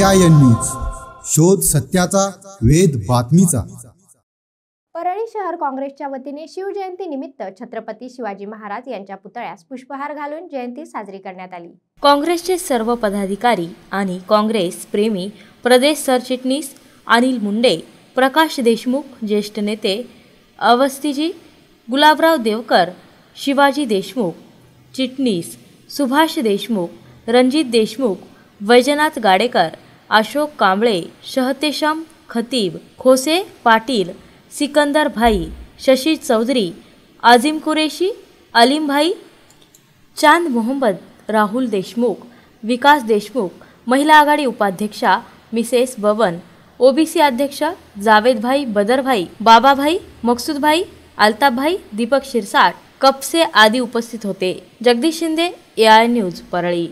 शोध सत्याचा वेद बातमीचा परळी शहर काँग्रेसच्या वतीने शिवजयंती निमित्त छत्रपती शिवाजी महाराज यांच्या पुतळ्यास पुष्पहार घालून जयंती साजरी करण्यात आली काँग्रेसचे सर्व पदाधिकारी आणि काँग्रेस प्रेमी प्रदेश सरचिटणीस अनिल मुंडे प्रकाश देशमुख ज्येष्ठ नेते अवस्थीजी गुलाबराव देवकर शिवाजी देशमुख चिटणीस सुभाष देशमुख रणजित देशमुख वैजनाथ गाडेकर अशोक कांबळे शहतेशम खतीब खोसे पाटील सिकंदर भाई शशी चौधरी आझिम कुरेशी अलीमभाई चांद मोहम्मद राहुल देशमुख विकास देशमुख महिला आघाडी उपाध्यक्षा मिसेस बवन ओबीसी अध्यक्ष जावेदभाई बदरभाई बाबाभाई मकसूदभाई भाई दीपक शिरसाट कपसे आदी उपस्थित होते जगदीश शिंदे ए न्यूज परळी